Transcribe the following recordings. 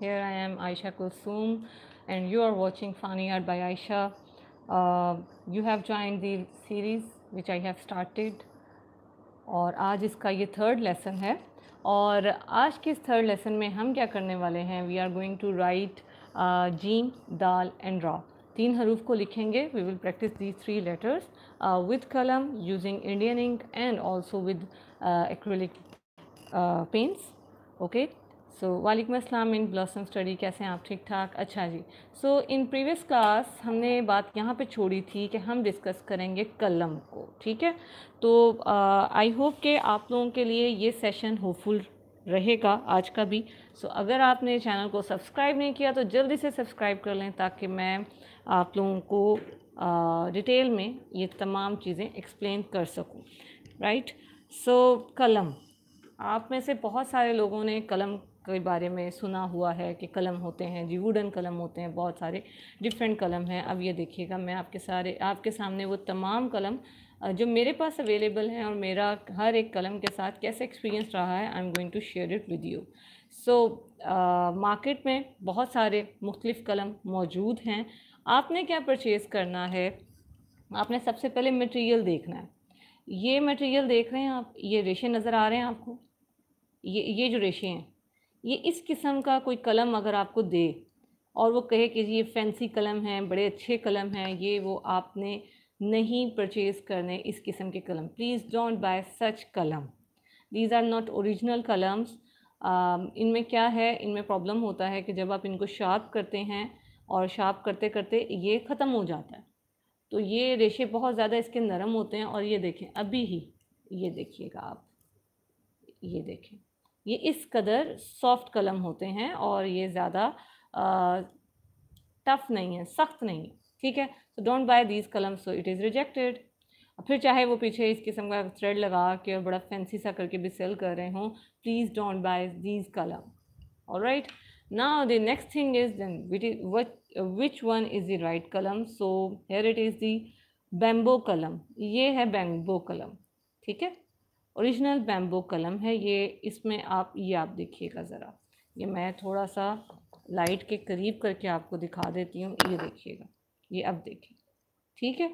Here I am Aisha Kulsum and you are watching Funny Art by Aisha. Uh, you have joined the series which I have started और आज इसका ये third lesson है और आज के इस थर्ड लेसन में हम क्या करने वाले हैं we are going to write जीम दाल एंड रॉ तीन हरूफ को लिखेंगे we will practice the three letters with कलम using Indian ink and also with acrylic paints okay so वालेकुम अस्सलाम इन ब्लॉसम स्टडी कैसे हैं आप ठीक ठाक अच्छा जी सो इन प्रीवियस क्लास हमने बात यहाँ पे छोड़ी थी कि हम डिस्कस करेंगे कलम को ठीक है तो आई होप के आप लोगों के लिए ये सेशन होपफुल रहेगा आज का भी सो so, अगर आपने चैनल को सब्सक्राइब नहीं किया तो जल्दी से सब्सक्राइब कर लें ताकि मैं आप लोगों को डिटेल में ये तमाम चीज़ें एक्सप्लेन कर सकूँ राइट सो कलम आप में से बहुत सारे लोगों ने कलम के बारे में सुना हुआ है कि कलम होते हैं जी वुडन कलम होते हैं बहुत सारे डिफरेंट कलम हैं अब ये देखिएगा मैं आपके सारे आपके सामने वो तमाम कलम जो मेरे पास अवेलेबल हैं और मेरा हर एक कलम के साथ कैसे एक्सपीरियंस रहा है I am going to share it with you so market में बहुत सारे मुख्तलिफ़ कलम मौजूद हैं आपने क्या परचेज़ करना है आपने सबसे पहले मटेरियल देखना है ये मटेरियल देख रहे हैं आप ये रेशे नज़र आ रहे हैं आपको ये ये जो रेशे हैं ये इस किस्म का कोई कलम अगर आपको दे और वो कहे कि ये फैंसी कलम है बड़े अच्छे कलम हैं ये वो आपने नहीं परचेज़ करने इस किस्म के कलम प्लीज़ डोंट बाय सच कलम दीज आर नॉट ओरिजिनल कलम्स इनमें क्या है इनमें प्रॉब्लम होता है कि जब आप इनको शार्प करते हैं और शार्प करते करते ये ख़त्म हो जाता है तो ये रेशे बहुत ज़्यादा इसके नरम होते हैं और ये देखें अभी ही ये देखिएगा आप ये देखें ये इस कदर सॉफ्ट कलम होते हैं और ये ज़्यादा टफ नहीं है सख्त नहीं है ठीक है सो डोंट बाय दीज कलम सो इट इज़ रिजेक्टेड फिर चाहे वो पीछे इस किस्म का थ्रेड लगा के और बड़ा फैंसी सा करके भी सेल कर रहे हों प्लीज़ डोंट बाय दीज कलम और right now the next thing is then wit is which which one is the right column so here it is the ये है बैम्बो कलम ठीक है ओरिजिनल बैम्बो कलम है ये इसमें आप ये आप देखिएगा ज़रा ये मैं थोड़ा सा लाइट के करीब करके आपको दिखा देती हूँ ये देखिएगा ये अब देखिए ठीक है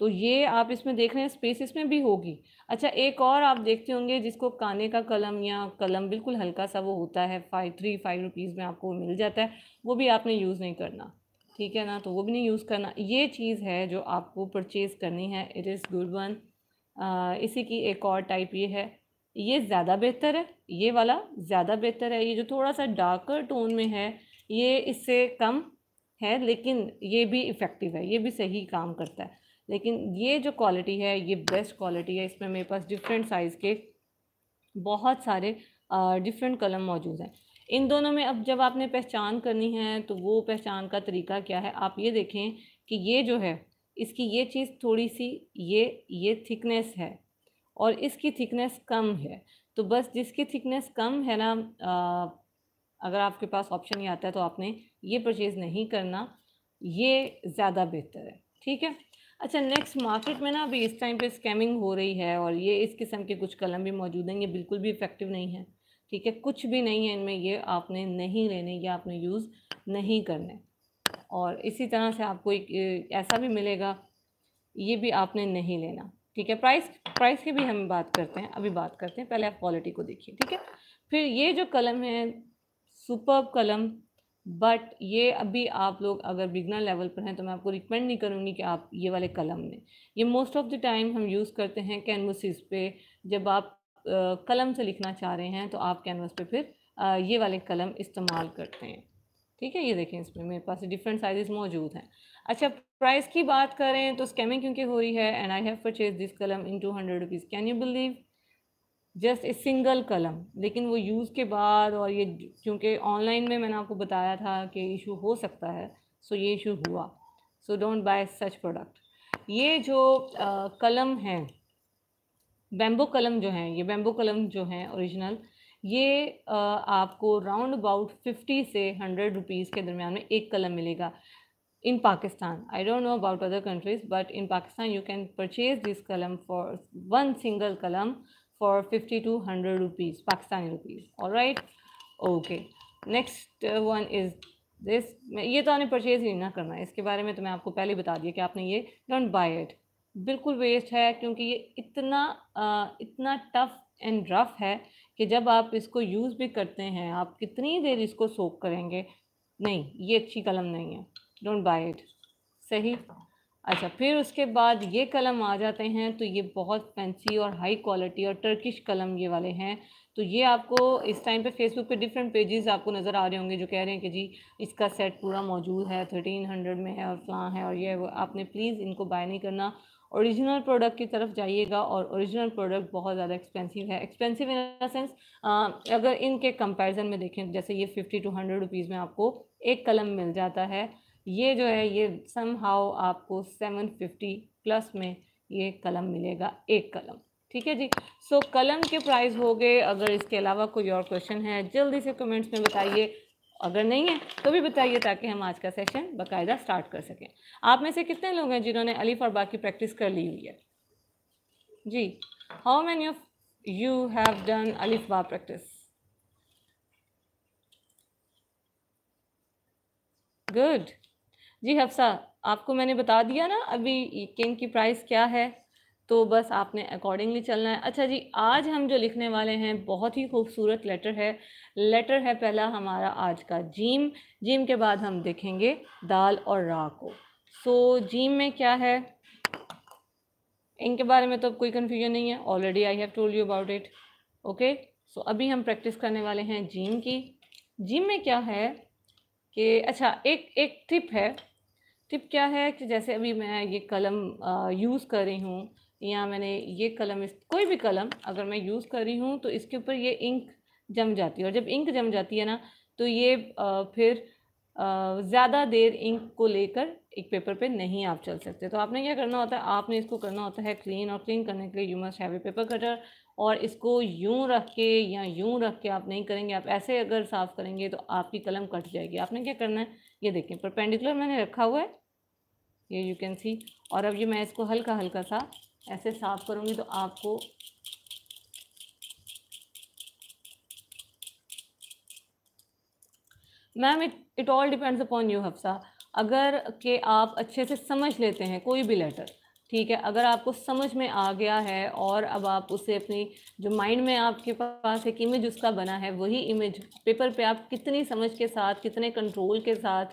तो ये आप इसमें देख रहे हैं स्पेस इसमें भी होगी अच्छा एक और आप देखते होंगे जिसको काने का कलम या कलम बिल्कुल हल्का सा वो होता है फाइव थ्री फाइव रुपीज़ में आपको मिल जाता है वो भी आपने यूज़ नहीं करना ठीक है ना तो वो भी नहीं यूज़ करना ये चीज़ है जो आपको परचेज़ करनी है it is good one ah, इसी की एक और टाइप ये है ये ज़्यादा बेहतर है ये वाला ज़्यादा बेहतर है ये जो थोड़ा सा डार्कर टोन में है ये इससे कम है लेकिन ये भी इफ़ेक्टिव है ये भी सही काम करता है लेकिन ये जो क्वालिटी है ये बेस्ट क्वालिटी है इसमें मेरे पास डिफरेंट साइज़ के बहुत सारे डिफरेंट कलम मौजूद हैं इन दोनों में अब जब आपने पहचान करनी है तो वो पहचान का तरीका क्या है आप ये देखें कि ये जो है इसकी ये चीज़ थोड़ी सी ये ये थिकनेस है और इसकी थिकनेस कम है तो बस जिसकी थिकनेस कम है ना आ, अगर आपके पास ऑप्शन ही आता है तो आपने ये परचेज़ नहीं करना ये ज़्यादा बेहतर है ठीक है अच्छा नेक्स्ट मार्केट में ना अभी इस टाइम पे स्कैमिंग हो रही है और ये इस किस्म के कुछ कलम भी मौजूद हैं ये बिल्कुल भी इफ़ेक्टिव नहीं है ठीक है कुछ भी नहीं है इनमें ये आपने नहीं लेने या आपने यूज़ नहीं करने और इसी तरह से आपको एक ऐसा भी मिलेगा ये भी आपने नहीं लेना ठीक है प्राइस प्राइस की भी हम बात करते हैं अभी बात करते हैं पहले आप क्वालिटी को देखिए ठीक है फिर ये जो कलम है सुपर कलम बट ये अभी आप लोग अगर बिगनर लेवल पर हैं तो मैं आपको रिकमेंड नहीं करूँगी कि आप ये वाले कलम लें ये मोस्ट ऑफ़ द टाइम हम यूज़ करते हैं कैनवसिस पे जब आप आ, कलम से लिखना चाह रहे हैं तो आप कैनवस पे फिर आ, ये वाले कलम इस्तेमाल करते हैं ठीक है ये देखें इसमें मेरे पास डिफरेंट साइजेस मौजूद हैं अच्छा प्राइस की बात करें तो स्कैमिंग क्योंकि हो रही है and I have purchase this कलम in two hundred rupees can you believe just a single कलम लेकिन वो यूज़ के बाद और ये क्योंकि ऑनलाइन में मैंने आपको बताया था कि इशू हो सकता है सो ये इशू हुआ so don't buy such product ये जो आ, कलम है बैम्बो कलम जो हैं ये बैम्बो कलम जो हैं ओरिजिनल ये आपको राउंड अबाउट फिफ्टी से हंड्रेड रुपीज़ के दरमियान में एक कलम मिलेगा in Pakistan I don't know about other countries but in Pakistan you can purchase this कलम फॉर वन सिंगल कलम for fifty to hundred rupees Pakistani rupees और right okay next one is this ये तो आपने परचेज ही ना करना है इसके बारे में तो मैं आपको पहले बता दिया कि आपने ये डोंट बाई इट बिल्कुल वेस्ट है क्योंकि ये इतना uh, इतना टफ एंड रफ़ है कि जब आप इसको यूज़ भी करते हैं आप कितनी देर इसको सोख करेंगे नहीं ये अच्छी कलम नहीं है डोंट बाई इट सही अच्छा फिर उसके बाद ये कलम आ जाते हैं तो ये बहुत फैंसी और हाई क्वालिटी और टर्किश कलम ये वाले हैं तो ये आपको इस टाइम पे फेसबुक पे डिफरेंट पेजेस आपको नज़र आ रहे होंगे जो कह रहे हैं कि जी इसका सेट पूरा मौजूद है थर्टीन हंड्रेड में है और फलां है और ये आपने प्लीज़ इनको बाय नहीं करना ओरिजिनल प्रोडक्ट की तरफ जाइएगा और ओरिजिनल प्रोडक्ट बहुत ज़्यादा एक्सपेंसिव है एक्सपेंसिव इन द सेंस अगर इनके कंपैरिजन में देखें जैसे ये फिफ्टी टू हंड्रेड रुपीज़ में आपको एक कलम मिल जाता है ये जो है ये सम हाउ आपको सेवन फिफ्टी प्लस में ये कलम मिलेगा एक कलम ठीक है जी सो so, कलम के प्राइस हो गए अगर इसके अलावा कोई और क्वेश्चन है जल्दी से कमेंट्स में बताइए अगर नहीं है तो भी बताइए ताकि हम आज का सेशन बाकायदा स्टार्ट कर सकें आप में से कितने लोग हैं जिन्होंने अलीफ और बाकी प्रैक्टिस कर ली हुई है जी how many of you have done अलीफ बा प्रैक्टिस गुड जी हफ्सा आपको मैंने बता दिया ना अभी किन की प्राइस क्या है तो बस आपने अकॉर्डिंगली चलना है अच्छा जी आज हम जो लिखने वाले हैं बहुत ही खूबसूरत लेटर है लेटर है पहला हमारा आज का जीम जीम के बाद हम देखेंगे दाल और रा को सो so, जीम में क्या है इनके बारे में तो कोई कन्फ्यूजन नहीं है already I have told you about it okay so अभी हम प्रैक्टिस करने वाले हैं जीम की जिम में क्या है कि अच्छा एक एक टिप है टिप क्या है कि जैसे अभी मैं ये कलम यूज़ कर रही हूँ या मैंने ये कलम इस कोई भी कलम अगर मैं यूज़ कर रही हूँ तो इसके ऊपर ये इंक जम जाती है और जब इंक जम जाती है ना तो ये फिर ज़्यादा देर इंक को लेकर एक पेपर पे नहीं आप चल सकते तो आपने क्या करना होता है आपने इसको करना होता है क्लीन और क्लीन करने के लिए you must have a paper cutter और इसको यूं रख के या यूं रख के आप नहीं करेंगे आप ऐसे अगर साफ़ करेंगे तो आपकी कलम कट जाएगी आपने क्या करना है ये देखें परपेंडिकुलर मैंने रखा हुआ है ये यू कैन सी और अब ये मैं इसको हल्का हल्का सा ऐसे साफ़ करूँगी तो आपको ma'am it it all depends upon you Hafsa अगर के आप अच्छे से समझ लेते हैं कोई भी लेटर ठीक है अगर आपको समझ में आ गया है और अब आप उसे अपनी जो माइंड में आपके पास एक इमेज उसका बना है वही इमेज पेपर पे आप कितनी समझ के साथ कितने कंट्रोल के साथ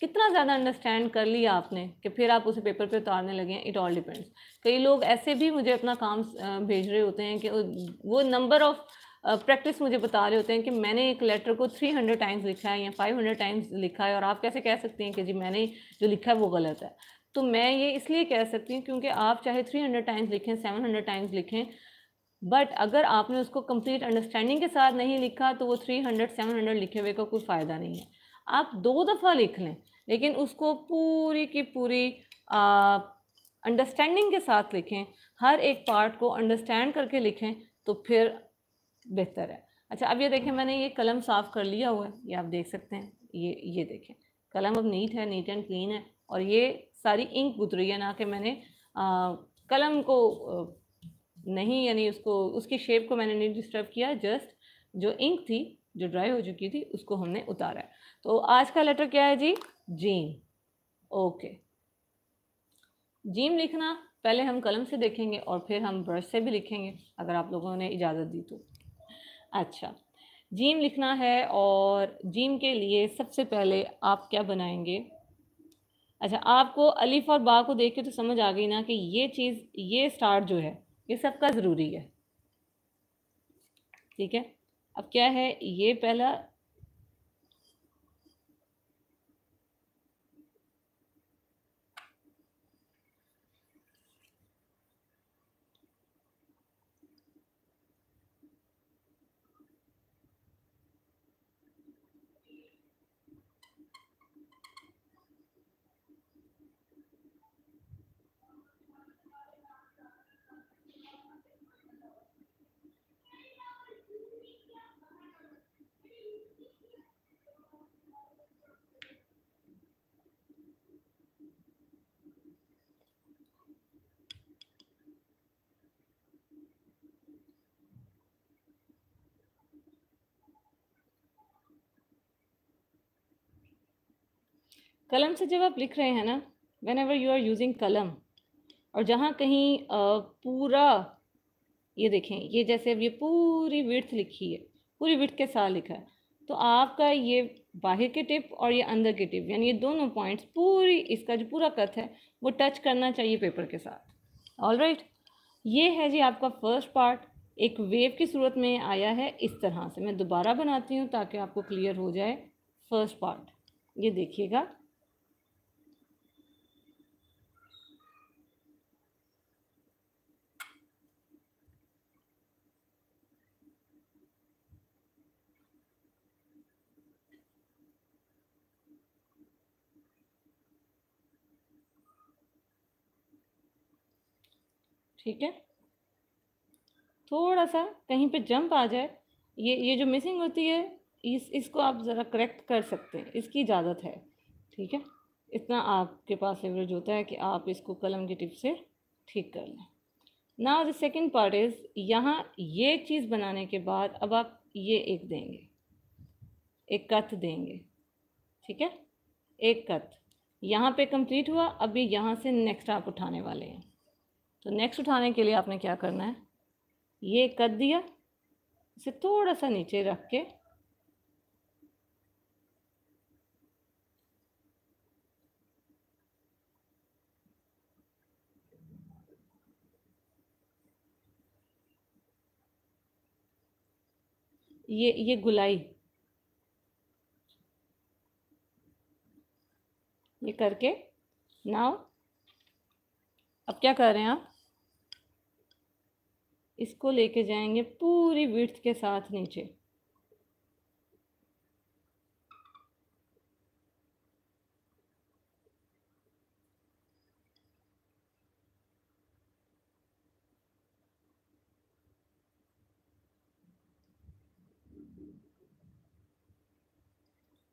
कितना ज़्यादा अंडरस्टैंड कर लिया आपने कि फिर आप उसे पेपर पे उतारने लगे हैं इट ऑल डिपेंड्स कई लोग ऐसे भी मुझे अपना काम भेज रहे होते हैं कि वो नंबर ऑफ़ प्रैक्टिस मुझे बता रहे होते हैं कि मैंने एक लेटर को थ्री हंड्रेड टाइम्स लिखा है या फाइव हंड्रेड टाइम्स लिखा है और आप कैसे कह सकते हैं कि जी मैंने जो लिखा है वो गलत है तो मैं ये इसलिए कह सकती हूँ क्योंकि आप चाहे थ्री हंड्रेड टाइम्स लिखें सेवन हंड्रेड टाइम्स लिखें बट अगर आपने उसको कंप्लीट अंडरस्टैंडिंग के साथ नहीं लिखा तो वो थ्री हंड्रेड सेवन हंड्रेड लिखे हुए का कोई फ़ायदा नहीं है आप दो दफ़ा लिख लें लेकिन उसको पूरी की पूरी अंडरस्टैंडिंग के साथ लिखें हर एक पार्ट को अंडरस्टैंड करके लिखें तो फिर बेहतर है अच्छा अब ये देखें मैंने ये कलम साफ़ कर लिया हुआ है ये आप देख सकते हैं ये ये देखें कलम अब नीट है नीट एंड क्लीन है और ये सारी इंक गुजरी है ना कि मैंने आ, कलम को नहीं यानी उसको उसकी शेप को मैंने नहीं डिस्टर्ब किया जस्ट जो इंक थी जो ड्राई हो चुकी थी उसको हमने उतारा है तो आज का लेटर क्या है जी जीम ओके जीम लिखना पहले हम कलम से देखेंगे और फिर हम ब्रश से भी लिखेंगे अगर आप लोगों ने इजाज़त दी तो अच्छा जीम लिखना है और जीम के लिए सबसे पहले आप क्या बनाएंगे अच्छा आपको अलिफ और बा को देख के तो समझ आ गई ना कि ये चीज़ ये स्टार्ट जो है ये सबका ज़रूरी है ठीक है अब क्या है ये पहला कलम से जब आप लिख रहे हैं ना whenever you are using कलम और जहाँ कहीं पूरा ये देखें ये जैसे अब ये पूरी विर्थ लिखी है पूरी विर्थ के साथ लिखा है तो आपका ये बाहर के टिप और ये अंदर के टिप यानी ये दोनों पॉइंट्स पूरी इसका जो पूरा कथ है वो टच करना चाहिए पेपर के साथ ऑल राइट ये है जी आपका फर्स्ट पार्ट एक वेव की सूरत में आया है इस तरह से मैं दोबारा बनाती हूँ ताकि आपको क्लियर हो जाए फर्स्ट पार्ट ये देखिएगा ठीक है थोड़ा सा कहीं पे जंप आ जाए ये ये जो मिसिंग होती है इस इसको आप ज़रा करेक्ट कर सकते हैं इसकी इजाज़त है ठीक है इतना आपके पास एवरेज होता है कि आप इसको कलम की टिप से ठीक कर लें now the second part is यहाँ ये चीज़ बनाने के बाद अब आप ये एक देंगे एक कथ देंगे ठीक है एक कथ यहाँ पे कंप्लीट हुआ अभी यहाँ से नेक्स्ट आप उठाने वाले हैं तो नेक्स्ट उठाने के लिए आपने क्या करना है ये कद दिया इसे थोड़ा सा नीचे रख के ये ये गुलाई ये करके नाव अब क्या कर रहे हैं आप इसको लेके जाएंगे पूरी विर्थ के साथ नीचे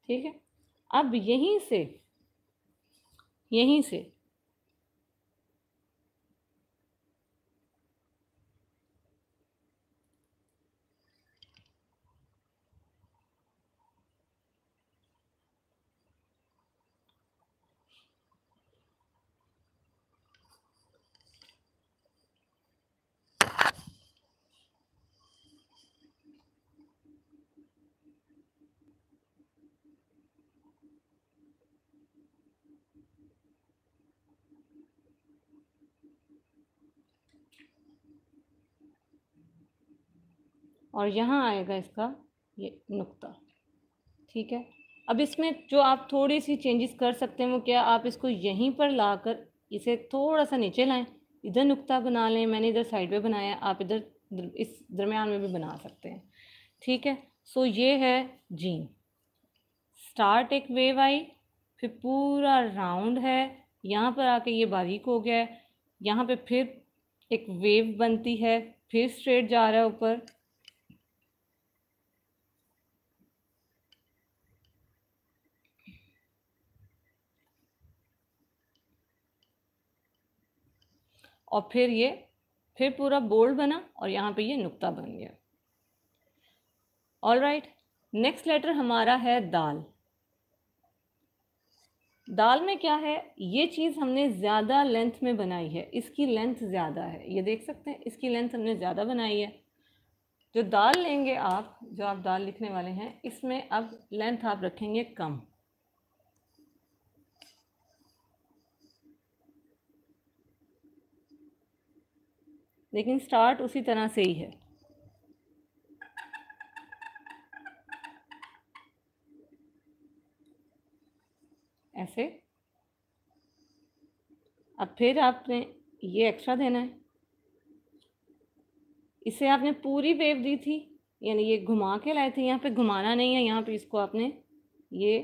ठीक है अब यहीं से यहीं से और यहाँ आएगा इसका ये नुक्ता ठीक है अब इसमें जो आप थोड़ी सी चेंजेस कर सकते हैं वो क्या आप इसको यहीं पर लाकर इसे थोड़ा सा नीचे लाएं इधर नुक्ता बना लें मैंने इधर साइड पे बनाया आप इधर इस दरमियान में भी बना सकते हैं ठीक है सो ये है जीन स्टार्ट एक वेव आई फिर पूरा राउंड है यहाँ पर आके ये बारीक हो गया है यहाँ पर फिर एक वेव बनती है फिर स्ट्रेट जा रहा है ऊपर और फिर ये फिर पूरा बोल्ड बना और यहाँ पे ये नुक्ता बन गया ऑल राइट नेक्स्ट लेटर हमारा है दाल दाल में क्या है ये चीज़ हमने ज़्यादा लेंथ में बनाई है इसकी लेंथ ज़्यादा है ये देख सकते हैं इसकी लेंथ हमने ज़्यादा बनाई है जो दाल लेंगे आप जो आप दाल लिखने वाले हैं इसमें अब लेंथ आप रखेंगे कम लेकिन स्टार्ट उसी तरह से ही है ऐसे अब फिर आपने ये एक्स्ट्रा देना है इसे आपने पूरी वेव दी थी यानी ये घुमा के लाए थे यहाँ पे घुमाना नहीं है यहाँ पे इसको आपने ये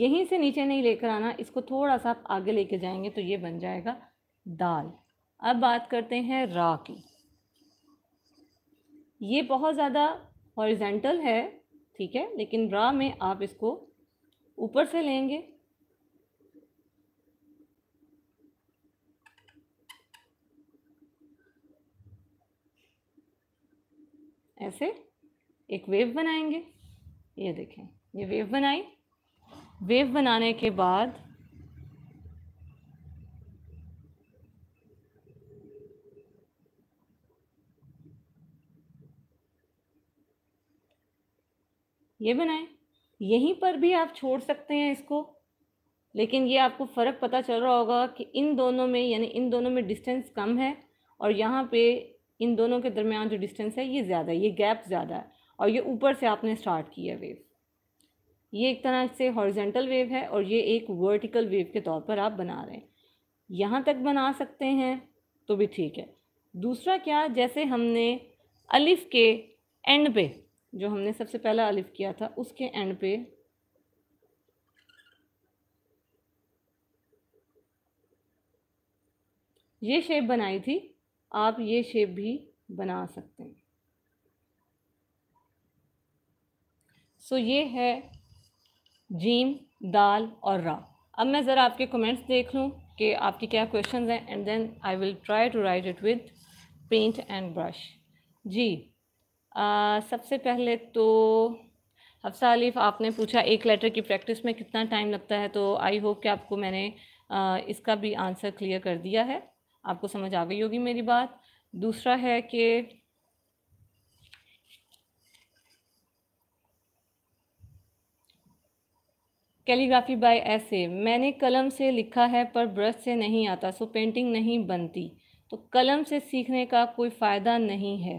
यहीं से नीचे नहीं लेकर आना इसको थोड़ा सा आप आगे लेके जाएंगे तो ये बन जाएगा दाल अब बात करते हैं रा की ये बहुत ज़्यादा हॉरिजेंटल है ठीक है लेकिन रा में आप इसको ऊपर से लेंगे ऐसे एक वेव बनाएंगे ये देखें ये वेव बनाई वेव बनाने के बाद ये बनाएं यहीं पर भी आप छोड़ सकते हैं इसको लेकिन ये आपको फ़र्क पता चल रहा होगा कि इन दोनों में यानी इन दोनों में डिस्टेंस कम है और यहाँ पे इन दोनों के दरमियान जो डिस्टेंस है ये ज़्यादा है ये गैप ज़्यादा है और ये ऊपर से आपने स्टार्ट किया वेव ये एक तरह से हॉरिजेंटल वेव है और ये एक वर्टिकल वेव के तौर पर आप बना रहे हैं यहाँ तक बना सकते हैं तो भी ठीक है दूसरा क्या जैसे हमने अलिफ के एंड पे जो हमने सबसे पहला अलिफ किया था उसके एंड पे ये शेप बनाई थी आप ये शेप भी बना सकते हैं सो so, ये है जीम दाल और रा अब मैं ज़रा आपके कमेंट्स देख लूँ कि आपके क्या क्वेश्चंस हैं and then I will try to write it with paint and brush जी आ, सबसे पहले तो हफ्सा अलीफ आपने पूछा एक लेटर की प्रैक्टिस में कितना टाइम लगता है तो आई होप कि आपको मैंने आ, इसका भी आंसर क्लियर कर दिया है आपको समझ आ गई होगी मेरी बात दूसरा है कि कैलीग्राफी बाय ऐसे मैंने कलम से लिखा है पर ब्रश से नहीं आता सो पेंटिंग नहीं बनती तो कलम से सीखने का कोई फ़ायदा नहीं है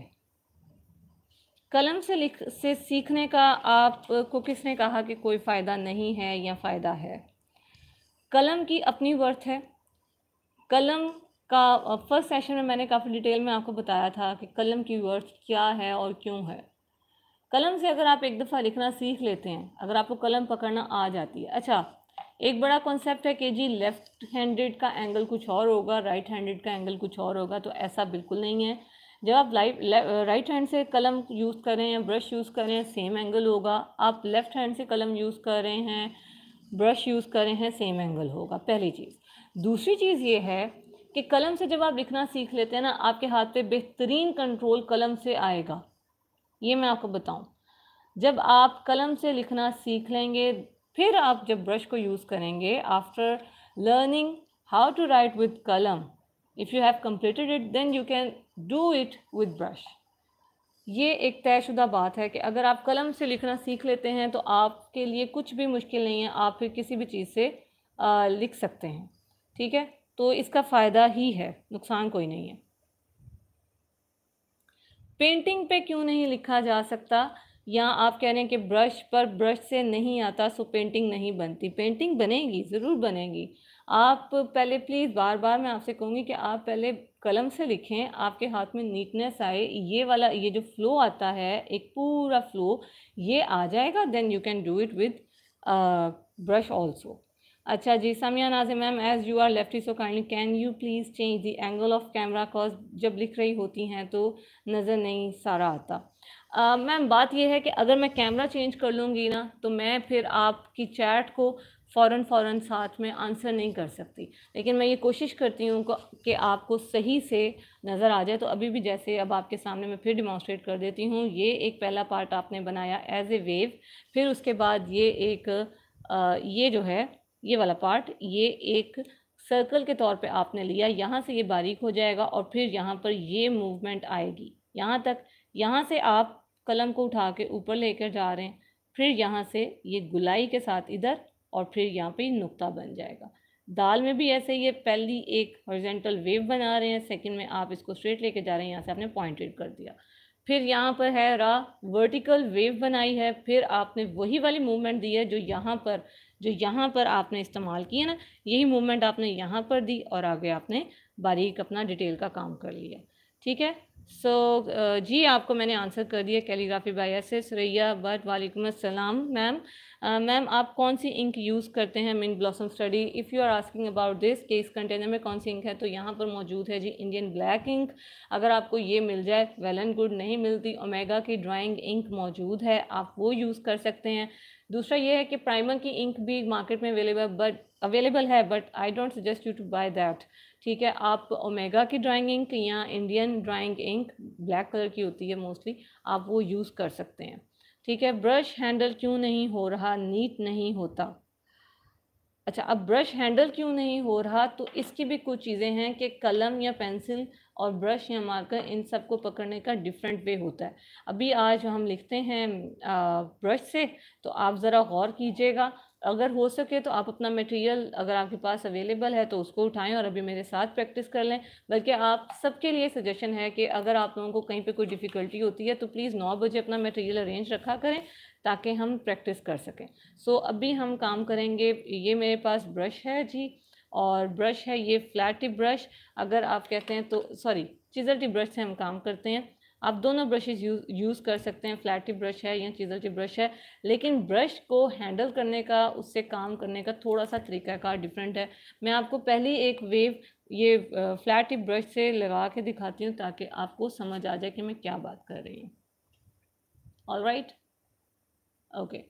कलम से लिख से सीखने का आपको किसने कहा कि कोई फ़ायदा नहीं है या फ़ायदा है कलम की अपनी वर्थ है कलम का फर्स्ट सेशन में मैंने काफ़ी डिटेल में आपको बताया था कि कलम की वर्थ क्या है और क्यों है कलम से अगर आप एक दफ़ा लिखना सीख लेते हैं अगर आपको कलम पकड़ना आ जाती है अच्छा एक बड़ा कॉन्सेप्ट है कि जी लेफ़्ट हैंडेड का एंगल कुछ और होगा राइट हैंडेड का एंगल कुछ और होगा तो ऐसा बिल्कुल नहीं है जब आप लाइट राइट हैंड से कलम यूज़ करें या ब्रश यूज़ करें सेम एंगल होगा आप लेफ़्ट हैंड से कलम यूज़ कर रहे हैं ब्रश यूज़ कर रहे हैं सेम एंगल होगा पहली चीज़ दूसरी चीज़ ये है कि कलम से जब आप लिखना सीख लेते हैं ना आपके हाथ पे बेहतरीन कंट्रोल कलम से आएगा ये मैं आपको बताऊँ जब आप कलम से लिखना सीख लेंगे फिर आप जब ब्रश को यूज़ करेंगे after learning how to write with कलम if you have completed it then you can do it with brush ये एक तयशुदा बात है कि अगर आप कलम से लिखना सीख लेते हैं तो आपके लिए कुछ भी मुश्किल नहीं है आप फिर किसी भी चीज़ से आ, लिख सकते हैं ठीक है तो इसका फ़ायदा ही है नुकसान कोई नहीं है पेंटिंग पे क्यों नहीं लिखा जा सकता या आप कह रहे हैं कि ब्रश पर ब्रश से नहीं आता सो पेंटिंग नहीं बनती पेंटिंग बनेगी ज़रूर बनेगी आप पहले प्लीज़ बार बार मैं आपसे कहूँगी कि आप पहले कलम से लिखें आपके हाथ में नीटनेस आए ये वाला ये जो फ्लो आता है एक पूरा फ्लो ये आ जाएगा then you can do it with brush also अच्छा जी Samia Nazim ma'am as you are lefty so kindly can you please change the angle of camera cause जब लिख रही होती हैं तो नज़र नहीं सारा आता uh, मैम बात यह है कि अगर मैं कैमरा चेंज कर लूँगी ना तो मैं फिर आपकी चैट को फ़ौर फ़ौर साथ में आंसर नहीं कर सकती लेकिन मैं ये कोशिश करती हूँ कि आपको सही से नज़र आ जाए तो अभी भी जैसे अब आपके सामने मैं फिर डिमॉन्स्ट्रेट कर देती हूँ ये एक पहला पार्ट आपने बनाया एज ए वेव फिर उसके बाद ये एक आ, ये जो है ये वाला पार्ट ये एक सर्कल के तौर पे आपने लिया यहाँ से ये बारीक हो जाएगा और फिर यहाँ पर ये मूवमेंट आएगी यहाँ तक यहाँ से आप कलम को उठा के ऊपर लेकर जा रहे हैं फिर यहाँ से ये गुलाई के साथ इधर और फिर यहाँ पे नुक्ता बन जाएगा दाल में भी ऐसे ये पहली एक हॉरिजेंटल वेव बना रहे हैं सेकंड में आप इसको स्ट्रेट लेके जा रहे हैं यहाँ से आपने पॉइंटेड कर दिया फिर यहाँ पर है रा वर्टिकल वेव बनाई है फिर आपने वही वाली मूवमेंट दी है जो यहाँ पर जो यहाँ पर आपने इस्तेमाल किया ना यही मूवमेंट आपने यहाँ पर दी और आगे आपने बारीक अपना डिटेल का काम कर लिया ठीक है सो so, uh, जी आपको मैंने आंसर कर दिया कैलीग्राफी एस एस रैया बट वालेकुम असलम मैम मैम आप कौन सी इंक यूज़ करते हैं मिन blossom study if you are asking about this case इस कंटेनर में कौन सी इंक है तो यहाँ पर मौजूद है जी इंडियन ब्लैक इंक अगर आपको ये मिल जाए वेल एंड गुड नहीं मिलती ओमेगा की ड्राइंग इंक मौजूद है आप वो यूज़ कर सकते हैं दूसरा ये है कि प्राइमर की इंक भी मार्केट में अवेलेबल बट अवेलेबल है but I don't suggest you to buy that ठीक है आप ओमेगा की ड्राइंग इंक या Indian drawing ink black colour की होती है मोस्टली आप वो यूज़ कर सकते हैं ठीक है ब्रश हैंडल क्यों नहीं हो रहा नीट नहीं होता अच्छा अब ब्रश हैंडल क्यों नहीं हो रहा तो इसकी भी कुछ चीज़ें हैं कि कलम या पेंसिल और ब्रश या मार्कर इन सब को पकड़ने का डिफरेंट वे होता है अभी आज हम लिखते हैं ब्रश से तो आप ज़रा गौर कीजिएगा अगर हो सके तो आप अपना मटेरियल अगर आपके पास अवेलेबल है तो उसको उठाएं और अभी मेरे साथ प्रैक्टिस कर लें बल्कि आप सबके लिए सजेशन है कि अगर आप लोगों को कहीं पे कोई डिफ़िकल्टी होती है तो प्लीज़ नौ बजे अपना मटेरियल अरेंज रखा करें ताकि हम प्रैक्टिस कर सकें सो so, अभी हम काम करेंगे ये मेरे पास ब्रश है जी और ब्रश है ये फ्लैट टिप ब्रश अगर आप कहते हैं तो सॉरी चीज़ल टिप ब्रश से हम काम करते हैं आप दोनों ब्रशेज यूज़ यूज़ कर सकते हैं फ्लैट टिप ब्रश है या चीज़ल टिप ब्रश है लेकिन ब्रश को हैंडल करने का उससे काम करने का थोड़ा सा तरीकाकार डिफरेंट है मैं आपको पहली एक वेव ये फ्लैट टिप ब्रश से लगा के दिखाती हूँ ताकि आपको समझ आ जाए कि मैं क्या बात कर रही हूँ ऑल राइट ओके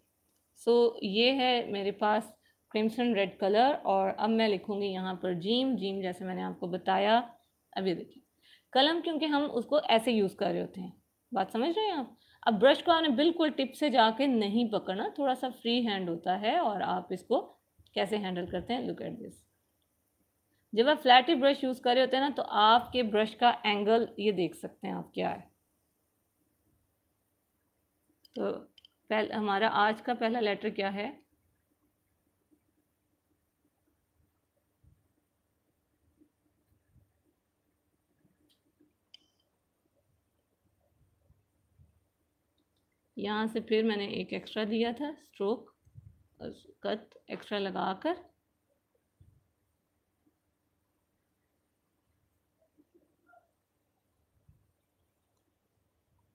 सो ये है मेरे पास क्रिम्सन रेड कलर और अब मैं लिखूँगी यहाँ पर जीम जीम जैसे मैंने आपको बताया अब ये देखिए कलम क्योंकि हम उसको ऐसे यूज़ कर रहे होते हैं बात समझ रहे हैं आप अब ब्रश को आपने बिल्कुल टिप से जाके नहीं पकड़ना थोड़ा सा फ्री हैंड होता है और आप इसको कैसे हैंडल करते हैं लुक एट दिस जब आप फ्लैटी ब्रश यूज़ कर रहे होते हैं ना तो आपके ब्रश का एंगल ये देख सकते हैं आप क्या है तो पहले हमारा आज का पहला लेटर क्या है यहाँ से फिर मैंने एक एक्स्ट्रा दिया था स्ट्रोक और कत एक्स्ट्रा लगा कर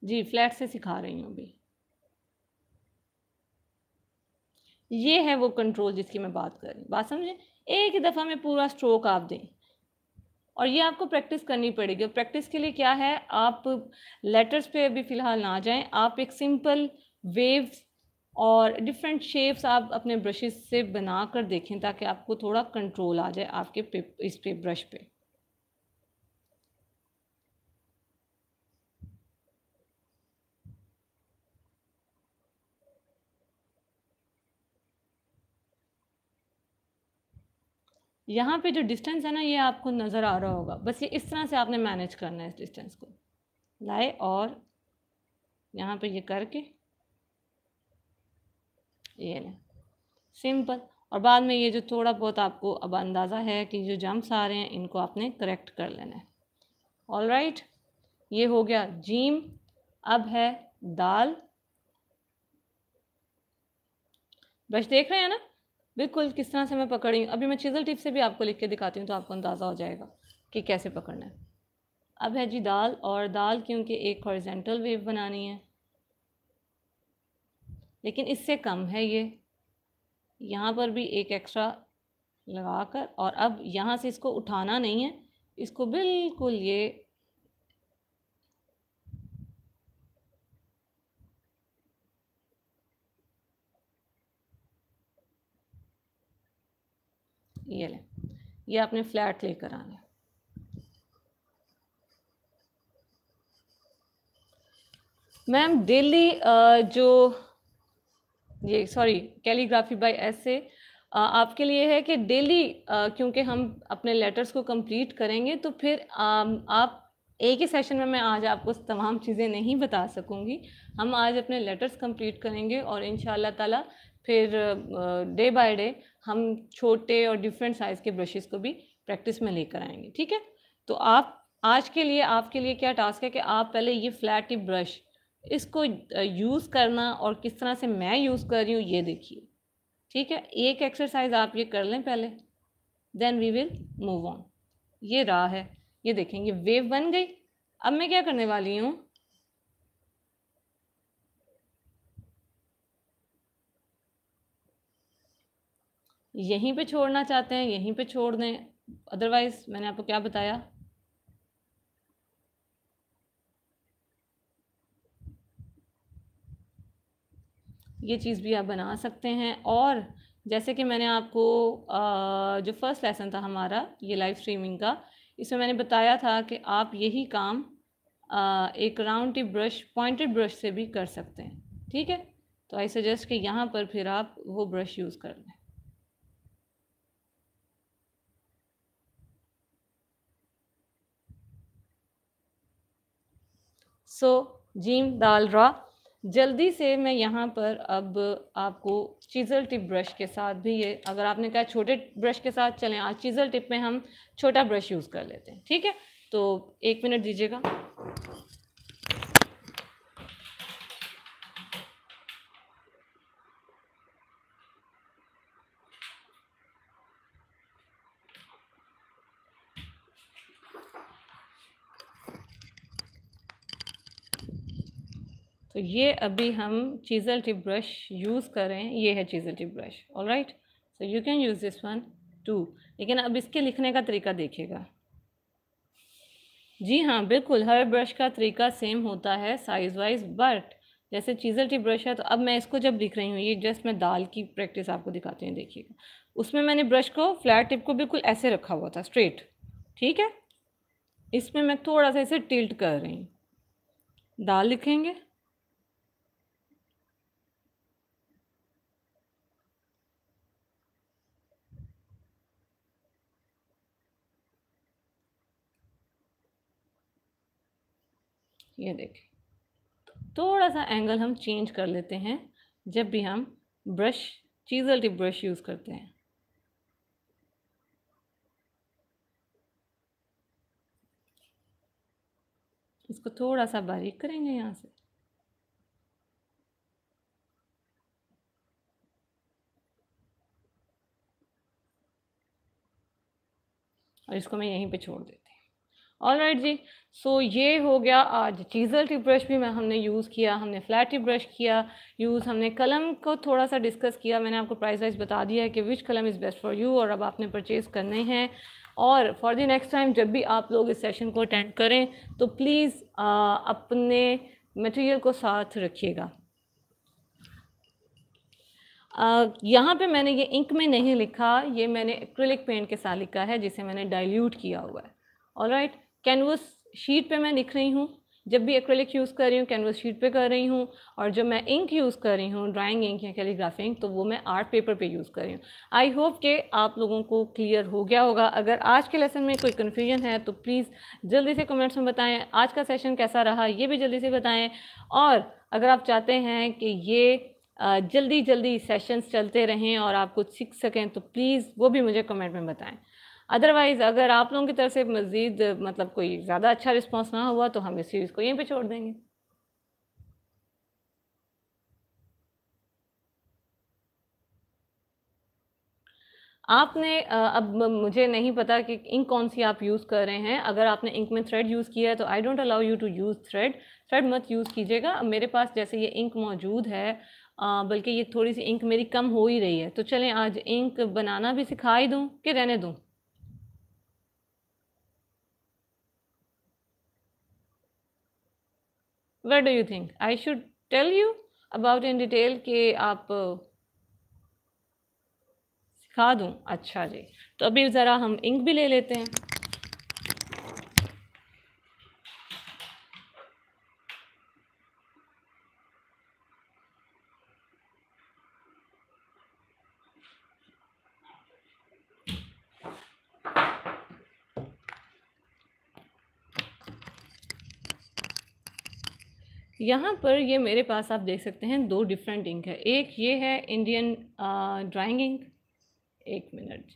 जी फ्लैट से सिखा रही हूँ अभी ये है वो कंट्रोल जिसकी मैं बात कर रही हूँ बात समझे एक दफ़ा में पूरा स्ट्रोक आप दें और ये आपको प्रैक्टिस करनी पड़ेगी और प्रैक्टिस के लिए क्या है आप लेटर्स पे अभी फ़िलहाल ना जाएं आप एक सिंपल वेव्स और डिफरेंट शेप्स आप अपने ब्रशेस से बना कर देखें ताकि आपको थोड़ा कंट्रोल आ जाए आपके पे, इस पे ब्रश पे यहाँ पे जो डिस्टेंस है ना ये आपको नज़र आ रहा होगा बस ये इस तरह से आपने मैनेज करना है इस डिस्टेंस को लाए और यहाँ पे ये करके ये लें सिंपल और बाद में ये जो थोड़ा बहुत आपको अब अंदाज़ा है कि जो जम्प्स आ रहे हैं इनको आपने करेक्ट कर लेना है ऑल राइट ये हो गया जीम अब है दाल ब्रश देख रहे हैं ना बिल्कुल किस तरह से मैं पकड़ रही हूँ अभी मैं चिजल टिप से भी आपको लिख के दिखाती हूँ तो आपको अंदाज़ा हो जाएगा कि कैसे पकड़ना है अब है जी दाल और दाल क्योंकि एक हॉरिजेंटल वेव बनानी है लेकिन इससे कम है ये यहाँ पर भी एक एक्स्ट्रा लगा कर और अब यहाँ से इसको उठाना नहीं है इसको बिल्कुल ये ये ले ये आपने फ्लैट लेकर आना है मैम डेली जो ये सॉरी कैलीग्राफी बाय ऐसे आपके लिए है कि डेली क्योंकि हम अपने लेटर्स को कंप्लीट करेंगे तो फिर आप एक ही सेशन में मैं आज आपको तमाम चीज़ें नहीं बता सकूंगी हम आज अपने लेटर्स कंप्लीट करेंगे और इन ताला फिर डे बाय डे हम छोटे और डिफरेंट साइज़ के ब्रशेस को भी प्रैक्टिस में लेकर आएंगे ठीक है तो आप आज के लिए आपके लिए क्या टास्क है कि आप पहले ये फ्लैट टिप ब्रश इसको यूज़ करना और किस तरह से मैं यूज़ कर रही हूँ ये देखिए ठीक है एक एक्सरसाइज आप ये कर लें पहले then we will move on ये रहा है ये देखेंगे वेव बन गई अब मैं क्या करने वाली हूँ यहीं पे छोड़ना चाहते हैं यहीं पे छोड़ दें अदरवाइज़ मैंने आपको क्या बताया ये चीज़ भी आप बना सकते हैं और जैसे कि मैंने आपको जो फर्स्ट लेसन था हमारा ये लाइव स्ट्रीमिंग का इसमें मैंने बताया था कि आप यही काम एक round tip brush pointed brush से भी कर सकते हैं ठीक है तो आई सजेस्ट कि यहाँ पर फिर आप वो ब्रश यूज़ कर लें सो जीम दाल रा जल्दी से मैं यहाँ पर अब आपको चीज़ल टिप ब्रश के साथ भी ये अगर आपने कहा छोटे ब्रश के साथ चलें आज चीज़ल टिप में हम छोटा ब्रश यूज़ कर लेते हैं ठीक है तो एक मिनट दीजिएगा तो ये अभी हम चीज़ल टिप ब्रश यूज़ कर रहे हैं ये है chisel tip brush all right so you can use this one too लेकिन अब इसके लिखने का तरीका देखिएगा जी हाँ बिल्कुल हर ब्रश का तरीका सेम होता है साइज़ वाइज बट जैसे चीज़ल टिप ब्रश है तो अब मैं इसको जब लिख रही हूँ ये जस्ट मैं दाल की प्रैक्टिस आपको दिखाती हूँ देखिएगा उसमें मैंने ब्रश को फ्लैट टिप को बिल्कुल ऐसे रखा हुआ था स्ट्रेट ठीक है इसमें मैं थोड़ा सा इसे टिल्ट कर रही हूँ दाल लिखेंगे ये देखें थोड़ा सा एंगल हम चेंज कर लेते हैं जब भी हम brush chisel tip brush use करते हैं इसको थोड़ा सा बारीक करेंगे यहाँ से और इसको मैं यहीं पे छोड़ दे ऑल राइट जी सो so, ये हो गया आज चीज़ल टिप ब्रश भी मैं हमने यूज़ किया हमने फ्लैट टिप ब्रश किया यूज़ हमने कलम को थोड़ा सा डिस्कस किया मैंने आपको प्राइस वाइज बता दिया है कि विच कलम इज़ बेस्ट फॉर यू और अब आपने परचेज़ करने हैं और फॉर द नेक्स्ट टाइम जब भी आप लोग इस सेशन को अटेंड करें तो प्लीज़ अपने मटेरियल को साथ रखिएगा यहाँ पे मैंने ये इंक में नहीं लिखा ये मैंने एक्रिलिक पेंट के साथ लिखा है जिसे मैंने डाइल्यूट किया हुआ है all right right? Canvas sheet पे मैं लिख रही हूँ जब भी एक्रेलिक यूज़ कर रही हूँ कैनवस शीट पे कर रही हूँ और जब मैं इंक यूज़ कर रही हूँ ड्राइंग इंक या कैलीग्राफी इंक तो वो मैं आर्ट पेपर पे यूज़ कर रही हूँ आई होप के आप लोगों को क्लियर हो गया होगा अगर आज के लेसन में कोई कन्फ्यूजन है तो प्लीज़ जल्दी से कमेंट्स में बताएं आज का सेशन कैसा रहा ये भी जल्दी से बताएँ और अगर आप चाहते हैं कि ये जल्दी जल्दी सेशंस चलते रहें और आप कुछ सीख सकें तो प्लीज़ वो भी मुझे कमेंट में बताएं अदरवाइज़ अगर आप लोगों की तरफ से मज़ीद मतलब कोई ज़्यादा अच्छा रिस्पॉन्स ना हुआ तो हम इस सीरीज़ को यहीं पर छोड़ देंगे आपने अब मुझे नहीं पता कि इंक कौन सी आप यूज़ कर रहे हैं अगर आपने इंक में थ्रेड यूज़ किया है तो I don't allow you to use thread thread मत यूज़ कीजिएगा मेरे पास जैसे ये इंक मौजूद है बल्कि ये थोड़ी सी इंक मेरी कम हो ही रही है तो चलें आज इंक बनाना भी सिखा ही दूँ कि रहने दूँ what do you think I should tell you about in detail कि आप सिखा दूँ अच्छा जी तो अभी ज़रा हम इंक भी ले लेते हैं यहाँ पर ये मेरे पास आप देख सकते हैं दो डिफरेंट इंक है एक ये है इंडियन ड्राइंग इंक एक मिनट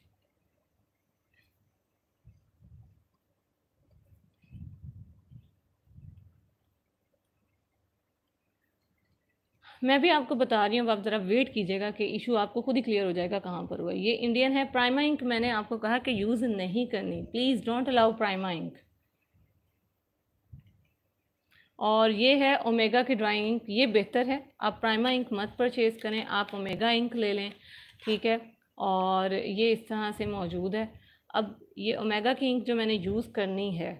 मैं भी आपको बता रही हूँ आप ज़रा वेट कीजिएगा कि इशू आपको खुद ही क्लियर हो जाएगा कहाँ पर हुआ ये इंडियन है प्राइमा इंक मैंने आपको कहा कि यूज़ नहीं करनी please don't allow Prima ink और ये है ओमेगा की ड्राइंग इंक ये बेहतर है आप प्राइमा इंक मत परचेज़ करें आप ओमेगा इंक ले लें ठीक है और ये इस तरह से मौजूद है अब ये ओमेगा की इंक जो मैंने यूज़ करनी है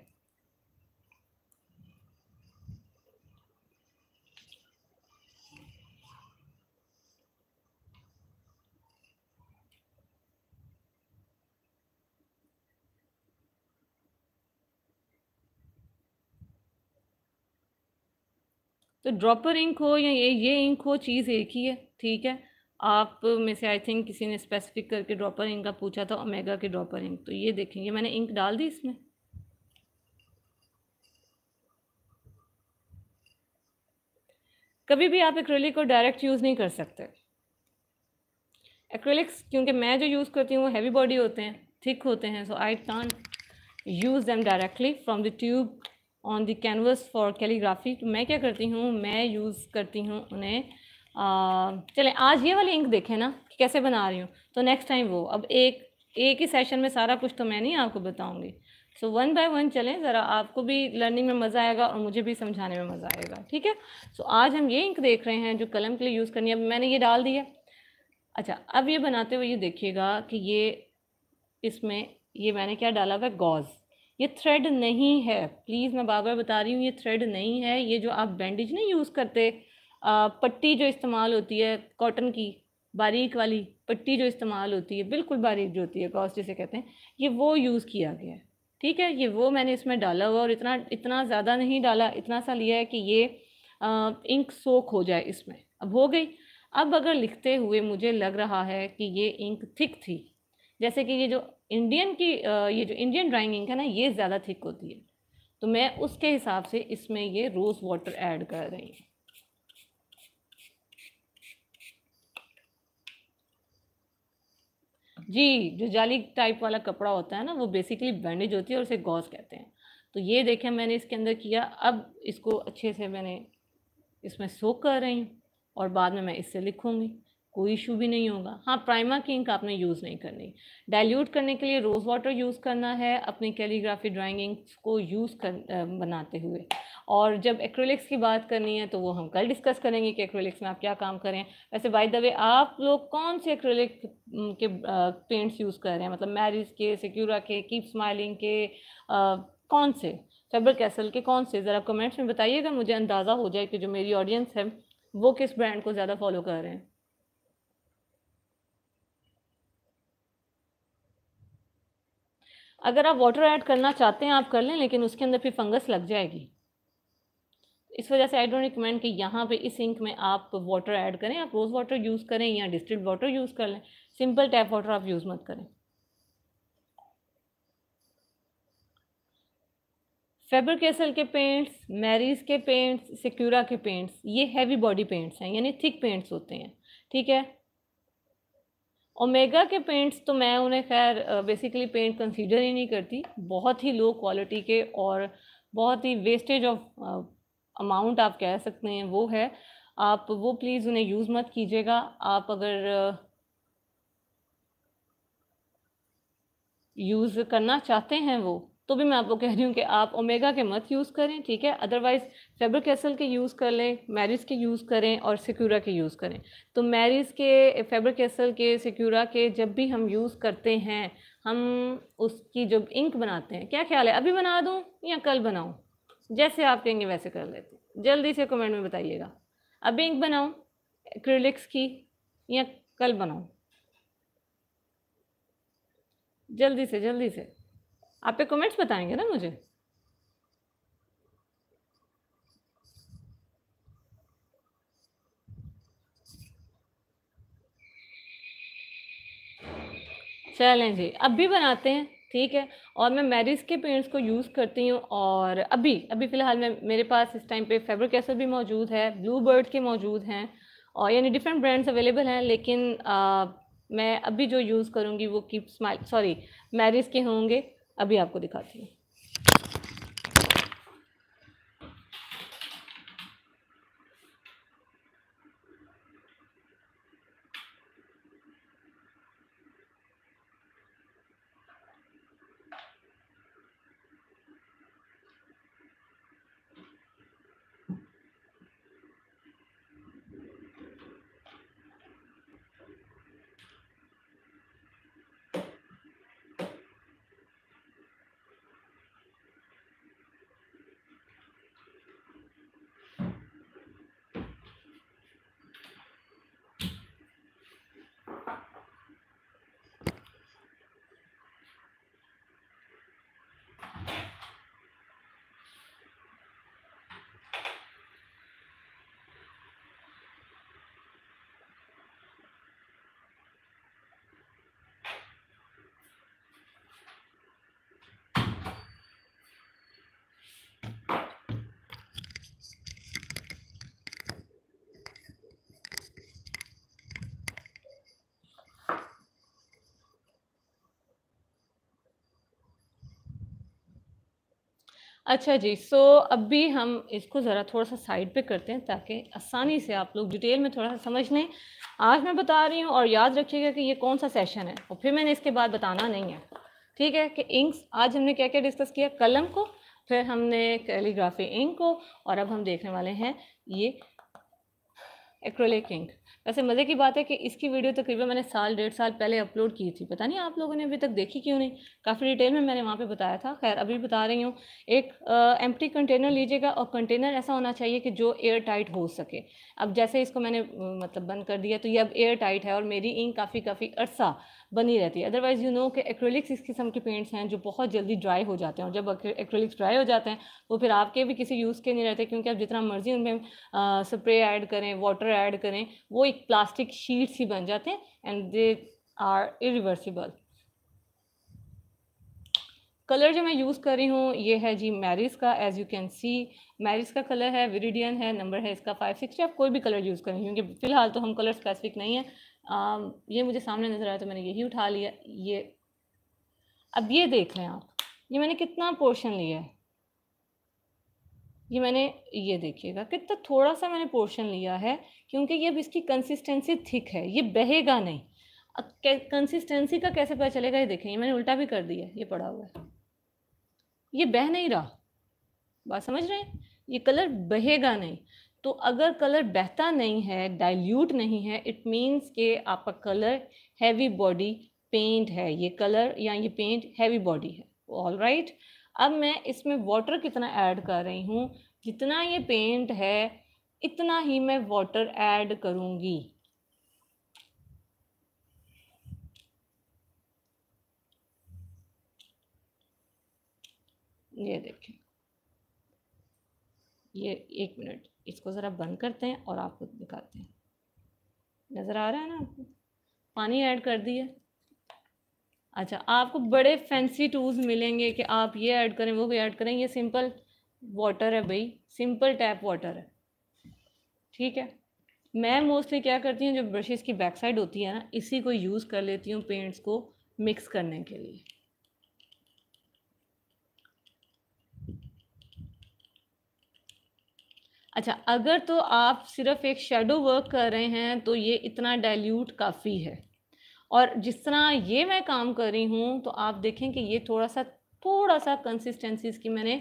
तो ड्रॉपर इंक हो या ये ये इंक हो चीज़ एक ही है ठीक है आप में से आई थिंक किसी ने स्पेसिफिक करके ड्रॉपर इंक का पूछा था ओमेगा के ड्रॉपर इंक तो ये देखेंगे मैंने इंक डाल दी इसमें कभी भी आप एक्रेलिक को डायरेक्ट यूज़ नहीं कर सकते एक्रेलिक्स क्योंकि मैं जो यूज़ करती हूँ वो हैवी बॉडी होते हैं थिक होते हैं so I can use them directly from the tube on the canvas for calligraphy तो मैं क्या करती हूँ मैं यूज़ करती हूँ उन्हें चलें आज ये वाली इंक देखें ना कि कैसे बना रही हूँ तो नेक्स्ट टाइम वो अब एक एक ही सेशन में सारा कुछ तो मैं नहीं आपको बताऊँगी सो वन बाय वन चलें ज़रा आपको भी लर्निंग में मज़ा आएगा और मुझे भी समझाने में मज़ा आएगा ठीक है सो so, आज हम ये इंक देख रहे हैं जो कलम के लिए यूज़ करनी है अब मैंने ये डाल दिया अच्छा अब ये बनाते हुए ये देखिएगा कि ये इसमें ये मैंने क्या डाला हुआ है गॉज़ ये थ्रेड नहीं है प्लीज़ मैं बार बार बता रही हूँ ये थ्रेड नहीं है ये जो आप बैंडेज नहीं यूज़ करते पट्टी जो इस्तेमाल होती है कॉटन की बारीक वाली पट्टी जो इस्तेमाल होती है बिल्कुल बारीक जो होती है कॉस्ट जिसे कहते हैं ये वो यूज़ किया गया है ठीक है ये वो मैंने इसमें डाला हुआ और इतना इतना ज़्यादा नहीं डाला इतना सा लिया है कि ये आ, इंक सोख हो जाए इसमें अब हो गई अब अगर लिखते हुए मुझे लग रहा है कि ये इंक थिक थी जैसे कि ये जो इंडियन की ये जो इंडियन ड्राइंग इंक है ना ये ज़्यादा थिक होती है तो मैं उसके हिसाब से इसमें ये रोज़ वाटर ऐड कर रही हूँ जी जो जाली टाइप वाला कपड़ा होता है ना वो बेसिकली बैंडेज होती है और उसे गॉस कहते हैं तो ये देखे मैंने इसके अंदर किया अब इसको अच्छे से मैंने इसमें सोख कर रही हूँ और बाद में मैं इससे लिखूँगी कोई इशू भी नहीं होगा हाँ प्राइमा की इंक आपने यूज़ नहीं करनी डाइल्यूट करने के लिए रोज़ वाटर यूज़ करना है अपनी कैलीग्राफी ड्राइंग इंक्स को यूज़ कर बनाते हुए और जब एक्रेलिक्स की बात करनी है तो वो हम कल डिस्कस करेंगे कि एक्रेलिक्स में आप क्या काम करें वैसे बाय द वे आप लोग कौन से एक्रेलिक के पेंट्स यूज़ कर रहे हैं मतलब मैरिज के सिक्यूरा के कीप स्माइलिंग के आ, कौन से फेबर कैसल के कौन से ज़रा कमेंट्स में बताइएगा मुझे अंदाज़ा हो जाए कि जो मेरी ऑडियंस है वो किस ब्रांड को ज़्यादा फॉलो कर रहे हैं अगर आप वाटर ऐड करना चाहते हैं आप कर लें लेकिन उसके अंदर फिर फंगस लग जाएगी इस वजह से आई डोंट रिकमेंड कि यहाँ पे इस इंक में आप वाटर ऐड करें आप रोज़ वाटर यूज़ करें या डिस्टिल्ड वाटर यूज़ कर लें सिंपल टैप वाटर आप यूज़ मत करें फेबर केसल के पेंट्स मैरीज के पेंट्स सिक्यूरा के पेंट्स ये हैवी बॉडी पेंट्स हैं यानी थिक पेंट्स होते हैं ठीक है ओमेगा के पेंट्स तो मैं उन्हें खैर बेसिकली पेंट कंसीडर ही नहीं करती बहुत ही लो क्वालिटी के और बहुत ही वेस्टेज ऑफ अमाउंट आप कह सकते हैं वो है आप वो प्लीज़ उन्हें यूज़ मत कीजिएगा आप अगर यूज़ करना चाहते हैं वो तो भी मैं आपको कह रही हूँ कि आप ओमेगा के मत यूज़ करें ठीक है अदरवाइज़ फेबर कैसल के यूज़ कर लें मैरिज के यूज़ करें और सिक्यूरा के यूज़ करें तो मैरिज के फेबर कैसल के सिक्यूरा के जब भी हम यूज़ करते हैं हम उसकी जब इंक बनाते हैं क्या ख्याल है अभी बना दूँ या कल बनाऊँ जैसे आप कहेंगे वैसे कर लेते हैं जल्दी से कमेंट में बताइएगा अभी इंक बनाऊँ एक्रिलिक्स की या कल बनाऊँ जल्दी से जल्दी से आप पे कमेंट्स बताएंगे ना मुझे चलें जी अब भी बनाते हैं ठीक है और मैं मैरिज के पेंट्स को यूज़ करती हूँ और अभी अभी फ़िलहाल में मेरे पास इस टाइम पे फेबर कैसर भी मौजूद है ब्लू बर्ड के मौजूद हैं और यानी डिफरेंट ब्रांड्स अवेलेबल हैं लेकिन आ, मैं अभी जो यूज़ करूँगी वो कीप स्माइल सॉरी मैरिज के होंगे अभी आपको दिखाती हूँ अच्छा जी सो so, अब भी हम इसको ज़रा थोड़ा सा साइड पे करते हैं ताकि आसानी से आप लोग डिटेल में थोड़ा सा समझ लें आज मैं बता रही हूँ और याद रखिएगा कि ये कौन सा सेशन है और फिर मैंने इसके बाद बताना नहीं है ठीक है कि इंक्स आज हमने क्या क्या डिस्कस किया कलम को फिर हमने कैलीग्राफी इंक को और अब हम देखने वाले हैं ये एक्रोलिक इंक वैसे मज़े की बात है कि इसकी वीडियो तकरीबन तो मैंने साल डेढ़ साल पहले अपलोड की थी पता नहीं आप लोगों ने अभी तक देखी क्यों नहीं काफ़ी डिटेल में मैंने वहाँ पे बताया था खैर अभी बता रही हूँ एक एम्प्टी कंटेनर लीजिएगा और कंटेनर ऐसा होना चाहिए कि जो एयर टाइट हो सके अब जैसे इसको मैंने मतलब बंद कर दिया तो ये अब एयर टाइट है और मेरी इंक काफ़ी काफ़ी अरसा बनी रहती है अदरवाइज़ यू नो कि एक्रोलिक्स इस किस्म के पेंट्स हैं जो बहुत जल्दी ड्राई हो जाते हैं और जब एक्रोलिक्स ड्राई हो जाते हैं वो तो फिर आपके भी किसी यूज़ के नहीं रहते क्योंकि आप जितना मर्ज़ी उनमें स्प्रे ऐड करें वाटर ऐड करें वो एक प्लास्टिक शीट्स ही बन जाते हैं and they are irreversible colour जो मैं यूज़ कर रही हूँ ये है जी मैरिज का as you can see Marie's का कलर है विरिडियन है नंबर है इसका फाइव सिक्स आप कोई भी कलर यूज़ करें क्योंकि फ़िलहाल तो हम कलर स्पेसिफिक नहीं है Um, ये मुझे सामने नज़र आया तो मैंने यही उठा लिया ये अब ये देख लें आप ये मैंने कितना पोर्शन लिया है ये मैंने ये देखिएगा कितना थोड़ा सा मैंने पोर्शन लिया है क्योंकि ये अब इसकी कंसिस्टेंसी थिक है ये बहेगा नहीं अब कंसिस्टेंसी का कैसे पता चलेगा ये देखें ये मैंने उल्टा भी कर दिया ये पड़ा हुआ है ये बह नहीं रहा बात समझ रहे हैं ये कलर बहेगा नहीं तो अगर कलर बहता नहीं है डाइल्यूट नहीं है इट मीन्स के आपका कलर हैवी बॉडी पेंट है ये कलर या ये पेंट हैवी बॉडी है ऑल राइट right? अब मैं इसमें वाटर कितना ऐड कर रही हूँ जितना ये पेंट है इतना ही मैं वाटर ऐड करूँगी ये देखें ये एक मिनट इसको ज़रा बंद करते हैं और आपको दिखाते हैं नज़र आ रहा है ना आपको पानी ऐड कर दिया अच्छा आपको बड़े फैंसी टूल्स मिलेंगे कि आप ये ऐड करें वो भी ऐड करें ये सिंपल वाटर है भाई सिंपल टैप वाटर है ठीक है मैं मोस्टली क्या करती हूँ जो ब्रशेज़ की बैक साइड होती है ना इसी को यूज़ कर लेती हूँ पेंट्स को मिक्स करने के लिए अच्छा अगर तो आप सिर्फ एक शेडो वर्क कर रहे हैं तो ये इतना डाइल्यूट काफ़ी है और जिस तरह ये मैं काम कर रही हूँ तो आप देखें कि ये थोड़ा सा थोड़ा सा कंसिस्टेंसीज की मैंने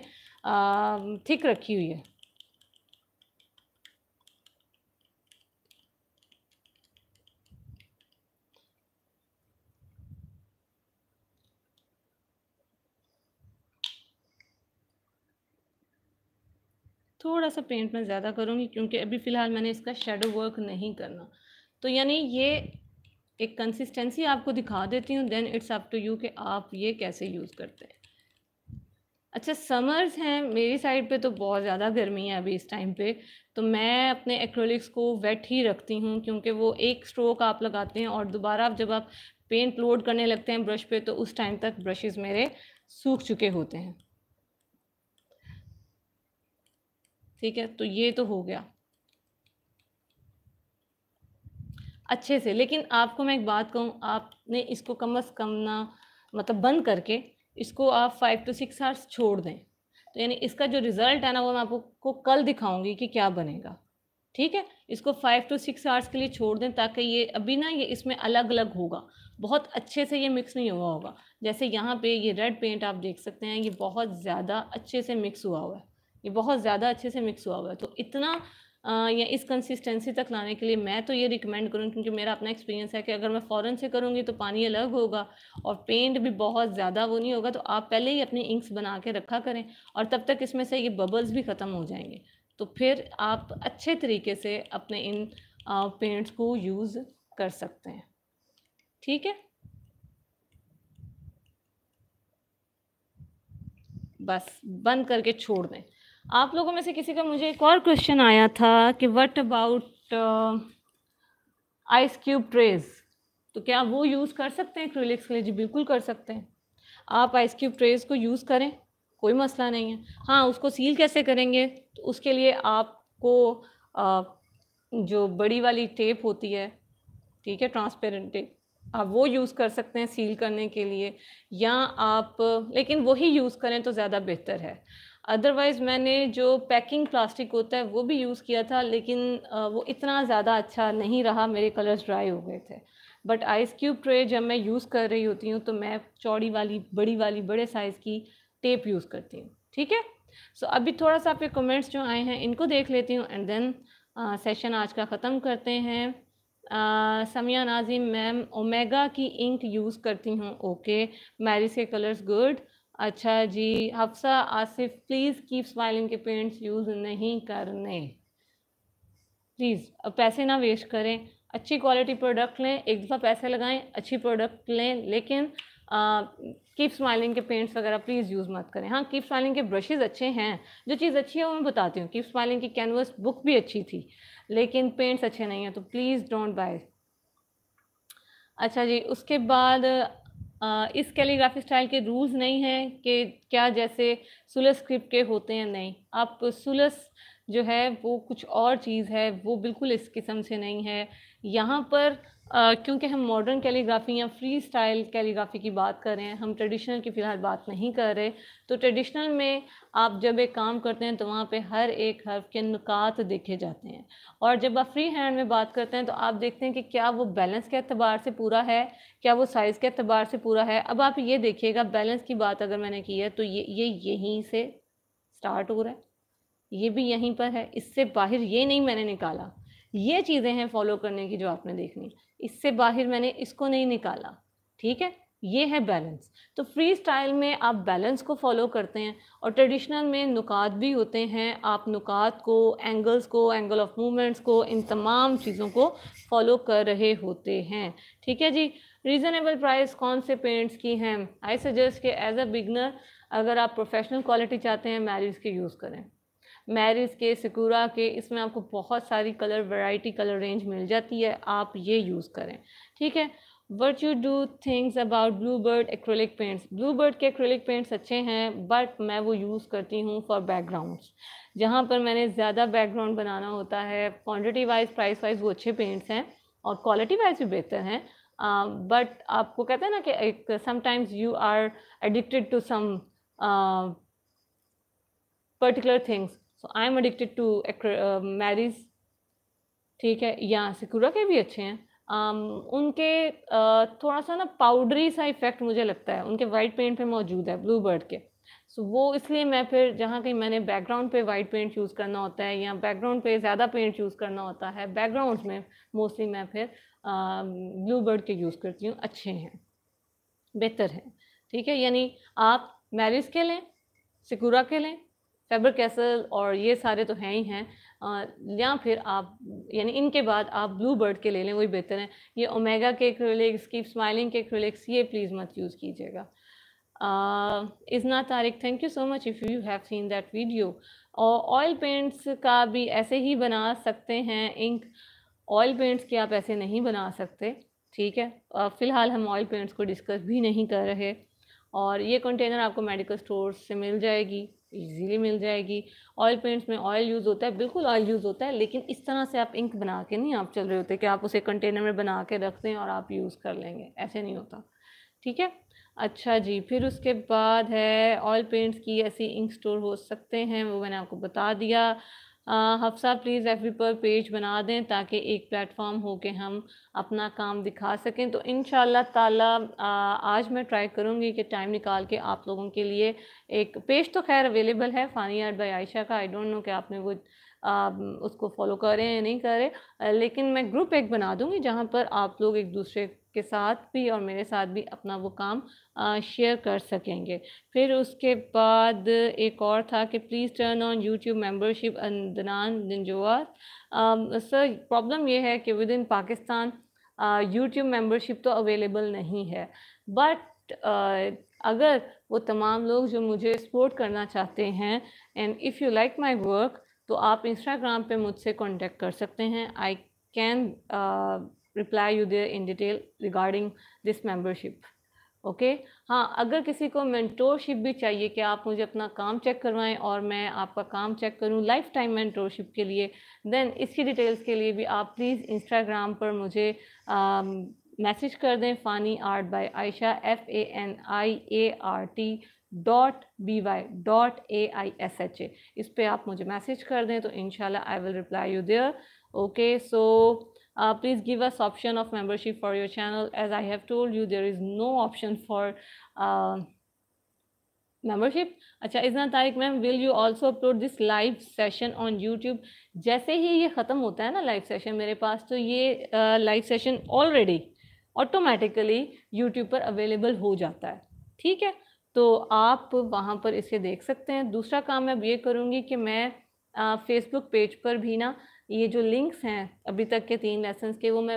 थिक रखी हुई है थोड़ा सा पेंट मैं ज़्यादा करूँगी क्योंकि अभी फ़िलहाल मैंने इसका शेडो वर्क नहीं करना तो यानी ये एक कंसिस्टेंसी आपको दिखा देती हूँ then it's up to you कि आप ये कैसे यूज़ करते हैं अच्छा समर्स हैं मेरी साइड पे तो बहुत ज़्यादा गर्मी है अभी इस टाइम पे तो मैं अपने एक्रोलिक्स को वेट ही रखती हूँ क्योंकि वो एक स्ट्रोक आप लगाते हैं और दोबारा आप जब आप पेंट लोड करने लगते हैं ब्रश पे तो उस टाइम तक ब्रशेज़ मेरे सूख चुके होते हैं ठीक है तो ये तो हो गया अच्छे से लेकिन आपको मैं एक बात कहूँ आपने इसको कम अज़ कम ना मतलब बंद करके इसको आप फाइव टू सिक्स आवर्स छोड़ दें तो यानी इसका जो रिज़ल्ट है ना वो मैं आपको कल दिखाऊंगी कि क्या बनेगा ठीक है इसको फाइव टू सिक्स आवर्स के लिए छोड़ दें ताकि ये अभी ना ये इसमें अलग अलग होगा बहुत अच्छे से ये मिक्स नहीं हुआ होगा जैसे यहाँ पे ये रेड पेंट आप देख सकते हैं ये बहुत ज़्यादा अच्छे से मिक्स हुआ हुआ है ये बहुत ज़्यादा अच्छे से मिक्स हुआ हुआ है तो इतना आ, या इस कंसिस्टेंसी तक लाने के लिए मैं तो ये रिकमेंड करूँ क्योंकि मेरा अपना एक्सपीरियंस है कि अगर मैं फ़ौरन से करूँगी तो पानी अलग होगा और पेंट भी बहुत ज़्यादा वो नहीं होगा तो आप पहले ही अपने इंक्स बना के रखा करें और तब तक इसमें से ये बबल्स भी ख़त्म हो जाएंगे तो फिर आप अच्छे तरीके से अपने इन पेंट्स को यूज़ कर सकते हैं ठीक है बस बंद करके छोड़ दें आप लोगों में से किसी का मुझे एक और क्वेश्चन आया था कि what about ice cube trays तो क्या वो यूज़ कर सकते हैं क्रिलिक्स के लिए जी बिल्कुल कर सकते हैं आप आइस क्यूब ट्रेज को यूज़ करें कोई मसला नहीं है हाँ उसको सील कैसे करेंगे तो उसके लिए आपको आ, uh, जो बड़ी वाली टेप होती है ठीक है ट्रांसपेरेंट टेप आप वो यूज़ कर सकते हैं सील करने के लिए या आप लेकिन वही यूज़ करें तो ज़्यादा बेहतर है अदरवाइज़ मैंने जो पैकिंग प्लास्टिक होता है वो भी यूज़ किया था लेकिन वो इतना ज़्यादा अच्छा नहीं रहा मेरे कलर्स ड्राई हो गए थे बट आइस क्यूब ट्रे जब मैं यूज़ कर रही होती हूँ तो मैं चौड़ी वाली बड़ी वाली बड़े साइज़ की टेप यूज़ करती हूँ ठीक है सो so, अभी थोड़ा सा आपके कमेंट्स जो आए हैं इनको देख लेती हूँ एंड देन सेशन आज का ख़त्म करते हैं समिया नाजिम मैम ओमेगा की इंक यूज़ करती हूँ ओके मैरिस के कलर्स गुड अच्छा जी Hafsa Asif please keep smiling के पेंट्स यूज़ नहीं करने प्लीज़ पैसे ना वेस्ट करें अच्छी क्वालिटी प्रोडक्ट लें एक दफ़ा पैसे लगाएं अच्छी प्रोडक्ट लें लेकिन कीप स्माइलिंग के पेंट्स वगैरह प्लीज़ यूज़ मत करें हाँ कीप स्माइलिंग के ब्रशेज़ अच्छे हैं जो चीज़ अच्छी है वो मैं बताती हूँ कीप स्माइलिंग की कैनवस बुक भी अच्छी थी लेकिन पेंट्स अच्छे नहीं हैं तो प्लीज़ डोंट बाय अच्छा जी उसके बाद इस कैलीग्राफी स्टाइल के रूल्स नहीं हैं कि क्या जैसे सुलस स्क्रिप्ट के होते हैं नहीं आप सुलस जो है वो कुछ और चीज़ है वो बिल्कुल इस किस्म से नहीं है यहाँ पर क्योंकि हम मॉडर्न कैलीग्राफी या फ्री स्टाइल कैलीग्राफी की बात कर रहे हैं हम ट्रेडिशनल की फ़िलहाल बात नहीं कर रहे तो ट्रेडिशनल में आप जब एक काम करते हैं तो वहाँ पे हर एक हर्फ के नुकात देखे जाते हैं और जब आप फ्री हैंड में बात करते हैं तो आप देखते हैं कि क्या वो बैलेंस के अतबार से पूरा है क्या वो साइज़ के अतबार से पूरा है अब आप ये देखिएगा बैलेंस की बात अगर मैंने की है तो ये ये यहीं से स्टार्ट हो रहा है ये भी यहीं पर है इससे बाहर ये नहीं मैंने निकाला ये चीज़ें हैं फॉलो करने की जो आपने देखनी इससे बाहर मैंने इसको नहीं निकाला ठीक है ये है बैलेंस तो फ्री स्टाइल में आप बैलेंस को फॉलो करते हैं और ट्रेडिशनल में नुकात भी होते हैं आप नुकात को एंगल्स को एंगल ऑफ मूवमेंट्स को इन तमाम चीज़ों को फॉलो कर रहे होते हैं ठीक है जी रीज़नेबल प्राइस कौन से पेंट्स की हैं आई सजेस्ट कि एज अ बिगनर अगर आप प्रोफेशनल क्वालिटी चाहते हैं मैरिज के यूज़ करें मैरिज के सिकूरा के इसमें आपको बहुत सारी कलर वैरायटी कलर रेंज मिल जाती है आप ये यूज़ करें ठीक है what you do things about Blue Bird acrylic paints Blue Bird के एक्रोलिक पेंट्स अच्छे हैं बट मैं वो यूज़ करती हूँ फॉर बैकग्राउंड्स जहाँ पर मैंने ज़्यादा बैकग्राउंड बनाना होता है क्वान्टिटी वाइज प्राइस वाइज वो अच्छे पेंट्स हैं और क्वालिटी वाइज भी बेहतर हैं बट uh, आपको कहते हैं ना कि एक sometimes you are addicted to some particular things so I am addicted to Marie's ठीक है या सिकुरा के भी अच्छे हैं um, उनके uh, थोड़ा सा ना पाउडरी सा इफेक्ट मुझे लगता है उनके वाइट पेंट पे मौजूद है ब्लू बर्ड के सो so, वो इसलिए मैं फिर जहाँ कहीं मैंने बैकग्राउंड पे वाइट पेंट यूज़ करना होता है या बैकग्राउंड पे ज़्यादा पेंट यूज़ करना होता है बैकग्राउंड में मोस्टली मैं फिर ब्लू uh, बर्ड के यूज़ करती हूँ अच्छे हैं बेहतर हैं ठीक है यानी आप मैरिज के लें सिकुरा के लें फेबर कैसल और ये सारे तो हैं ही हैं या फिर आप यानी इनके बाद आप ब्लू बर्ड के ले लें वही बेहतर है ये ओमेगा के क्रोलिक्स की स्माइलिंग के क्रोलिक्स ये प्लीज़ मत यूज़ कीजिएगा Izna Tariq thank you so much if you have seen that video और ऑयल पेंट्स का भी ऐसे ही बना सकते हैं इंक ऑयल पेंट्स के आप ऐसे नहीं बना सकते ठीक है फ़िलहाल हम ऑयल पेंट्स को डिस्कस भी नहीं कर रहे और ये कंटेनर आपको मेडिकल स्टोर से मिल जाएगी इजीली मिल जाएगी ऑयल पेंट्स में ऑयल यूज़ होता है बिल्कुल ऑयल यूज़ होता है लेकिन इस तरह से आप इंक बना के नहीं आप चल रहे होते कि आप उसे कंटेनर में बना के रख दें और आप यूज़ कर लेंगे ऐसे नहीं होता ठीक है अच्छा जी फिर उसके बाद है ऑयल पेंट्स की ऐसी इंक स्टोर हो सकते हैं वो मैंने आपको बता दिया हफ्सा प्लीज़ एफ पर पेज बना दें ताकि एक प्लेटफॉर्म हो के हम अपना काम दिखा सकें तो इन ताला आज मैं ट्राई करूँगी कि टाइम निकाल के आप लोगों के लिए एक पेज तो खैर अवेलेबल है फ़ानी आर्ट बाई आयशा का आई डोंट नो कि आपने वो आ, उसको फॉलो करें या नहीं करें लेकिन मैं ग्रुप एक बना दूँगी जहाँ पर आप लोग एक दूसरे के साथ भी और मेरे साथ भी अपना वो काम शेयर कर सकेंगे फिर उसके बाद एक और था कि please turn on YouTube membership Adnan Janjua sir problem ये है कि within Pakistan YouTube membership तो अवेलेबल नहीं है बट अगर वो तमाम लोग जो मुझे सपोर्ट करना चाहते हैं and if you like my work तो आप इंस्टाग्राम पे मुझसे कॉन्टेक्ट कर सकते हैं I can reply you there in detail regarding this membership okay okay? हाँ अगर किसी को मेंटोरशिप भी चाहिए कि आप मुझे अपना काम चेक करवाएं और मैं आपका काम चेक करूं लाइफ टाइम मेंटोरशिप के लिए देन इसकी डिटेल्स के लिए भी आप प्लीज़ इंस्टाग्राम पर मुझे मैसेज um, कर दें Fani art by Ayesha F A N I A R T dot B Y dot A I S H A इस पर आप मुझे मैसेज कर दें तो इन I will reply you there okay so uh, please give us option of membership for your channel as i have told you there is no option for uh, membership अच्छा Izna Tariq ma'am will you also upload this live session on YouTube जैसे ही ये ख़त्म होता है ना live session मेरे पास तो ये live session already automatically YouTube पर अवेलेबल हो जाता है ठीक है तो आप वहाँ पर इसे देख सकते हैं दूसरा काम मैं अब ये करूँगी कि मैं फेसबुक uh, पेज पर भी ना ये जो लिंक्स हैं अभी तक के तीन लेसन के वो मैं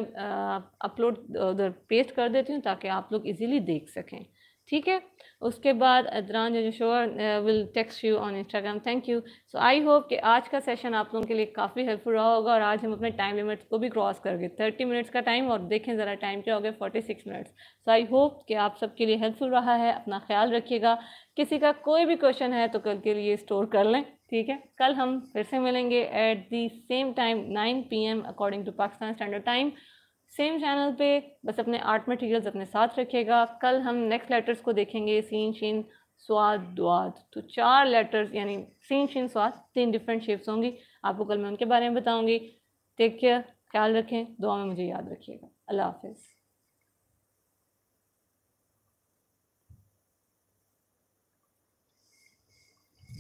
अपलोड उधर पेस्ट कर देती हूँ ताकि आप लोग इजीली देख सकें ठीक है उसके बाद अदरान शोर will text you on Instagram thank you so I hope कि आज का सेशन आप लोगों के लिए काफ़ी हेल्पफुल रहा होगा और आज हम अपने टाइम लिमिट को भी क्रॉस कर गए थर्टी मिनट्स का टाइम और देखें ज़रा टाइम क्या हो गया forty six minutes so I hope कि आप सबके लिए हेल्पफुल रहा है अपना ख्याल रखिएगा किसी का कोई भी क्वेश्चन है तो कल के लिए स्टोर कर लें ठीक है कल हम फिर से मिलेंगे at the same time nine P M according to Pakistan standard time same channel पे बस अपने आर्ट मटेरियल्स अपने साथ रखिएगा कल हम नेक्स्ट लेटर्स को देखेंगे सीन शीन स्वाद द्वाद तो चार लेटर्स यानी सीन शीन स्वाद तीन डिफरेंट शेप्स होंगी आपको कल मैं उनके बारे में बताऊंगी टेक केयर ख्याल रखें दुआ में मुझे याद रखिएगा अल्लाह हाफिज़